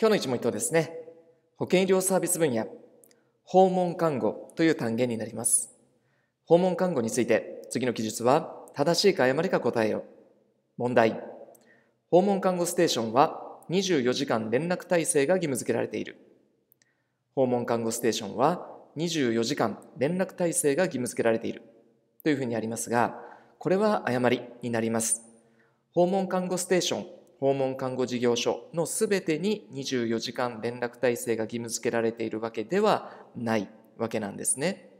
今日の一問一答ですね。保健医療サービス分野、訪問看護という単元になります。訪問看護について、次の記述は、正しいか誤りか答えよ。問題。訪問看護ステーションは、24時間連絡体制が義務付けられている。訪問看護ステーションは、24時間連絡体制が義務付けられている。というふうにありますが、これは誤りになります。訪問看護ステーション訪問看護事業所の全てに24時間連絡体制が義務付けられているわけではないわけなんですね。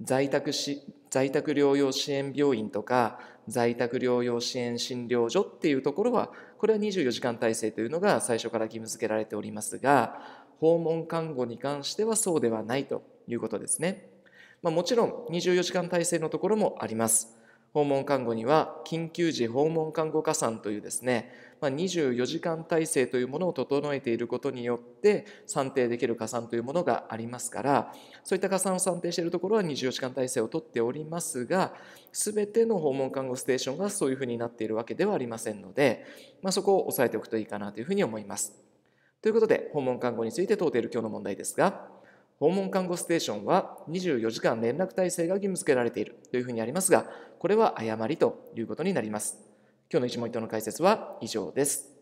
在宅し在宅療養支援病院とか在宅療養支援診療所っていうところはこれは24時間体制というのが最初から義務付けられておりますが訪問看護に関してはそうではないということですね、まあ、もちろん24時間体制のところもあります訪問看護には緊急時訪問看護加算というですね、まあ、24時間体制というものを整えていることによって算定できる加算というものがありますからそういった加算を算定しているところは24時間体制をとっておりますが全ての訪問看護ステーションがそういうふうになっているわけではありませんので、まあ、そこを押さえておくといいかなというふうに思います。ということで訪問看護について問うている今日の問題ですが訪問看護ステーションは24時間連絡体制が義務付けられているというふうにありますが、これは誤りということになります。今日の一問一答の解説は以上です。